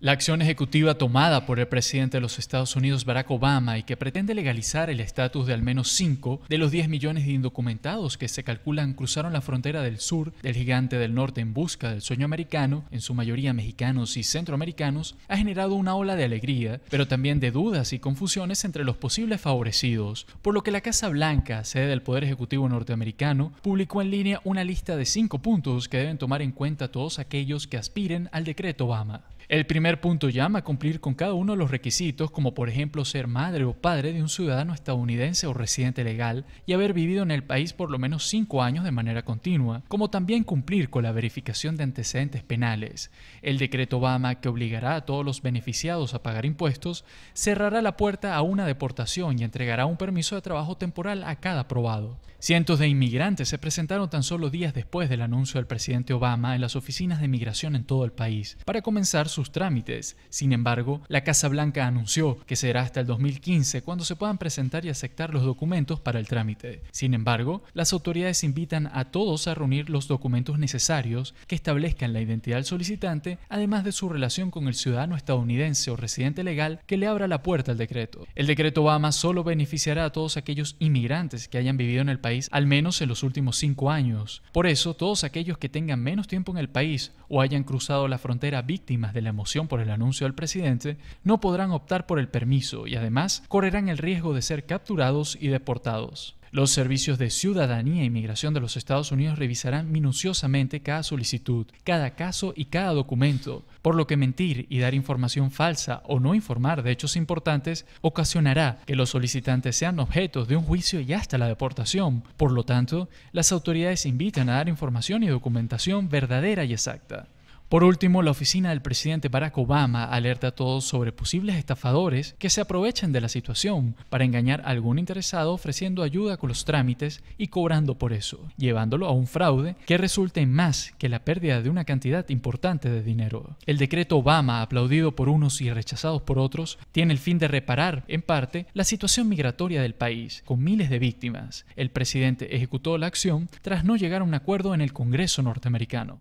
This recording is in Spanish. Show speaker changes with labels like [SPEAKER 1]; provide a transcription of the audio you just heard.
[SPEAKER 1] La acción ejecutiva tomada por el presidente de los Estados Unidos, Barack Obama, y que pretende legalizar el estatus de al menos 5 de los 10 millones de indocumentados que se calculan cruzaron la frontera del sur del gigante del norte en busca del sueño americano, en su mayoría mexicanos y centroamericanos, ha generado una ola de alegría, pero también de dudas y confusiones entre los posibles favorecidos, por lo que la Casa Blanca, sede del Poder Ejecutivo norteamericano, publicó en línea una lista de 5 puntos que deben tomar en cuenta todos aquellos que aspiren al decreto Obama. El primer punto llama a cumplir con cada uno de los requisitos, como por ejemplo ser madre o padre de un ciudadano estadounidense o residente legal y haber vivido en el país por lo menos cinco años de manera continua, como también cumplir con la verificación de antecedentes penales. El decreto Obama, que obligará a todos los beneficiados a pagar impuestos, cerrará la puerta a una deportación y entregará un permiso de trabajo temporal a cada aprobado. Cientos de inmigrantes se presentaron tan solo días después del anuncio del presidente Obama en las oficinas de migración en todo el país, para comenzar sus trámites. Sin embargo, la Casa Blanca anunció que será hasta el 2015 cuando se puedan presentar y aceptar los documentos para el trámite. Sin embargo, las autoridades invitan a todos a reunir los documentos necesarios que establezcan la identidad del solicitante, además de su relación con el ciudadano estadounidense o residente legal que le abra la puerta al decreto. El decreto Obama solo beneficiará a todos aquellos inmigrantes que hayan vivido en el país al menos en los últimos cinco años. Por eso, todos aquellos que tengan menos tiempo en el país o hayan cruzado la frontera víctimas de la emoción por el anuncio del presidente, no podrán optar por el permiso y además correrán el riesgo de ser capturados y deportados. Los servicios de ciudadanía e inmigración de los Estados Unidos revisarán minuciosamente cada solicitud, cada caso y cada documento, por lo que mentir y dar información falsa o no informar de hechos importantes ocasionará que los solicitantes sean objetos de un juicio y hasta la deportación. Por lo tanto, las autoridades invitan a dar información y documentación verdadera y exacta. Por último, la oficina del presidente Barack Obama alerta a todos sobre posibles estafadores que se aprovechan de la situación para engañar a algún interesado ofreciendo ayuda con los trámites y cobrando por eso, llevándolo a un fraude que resulte en más que la pérdida de una cantidad importante de dinero. El decreto Obama, aplaudido por unos y rechazado por otros, tiene el fin de reparar, en parte, la situación migratoria del país, con miles de víctimas. El presidente ejecutó la acción tras no llegar a un acuerdo en el Congreso norteamericano.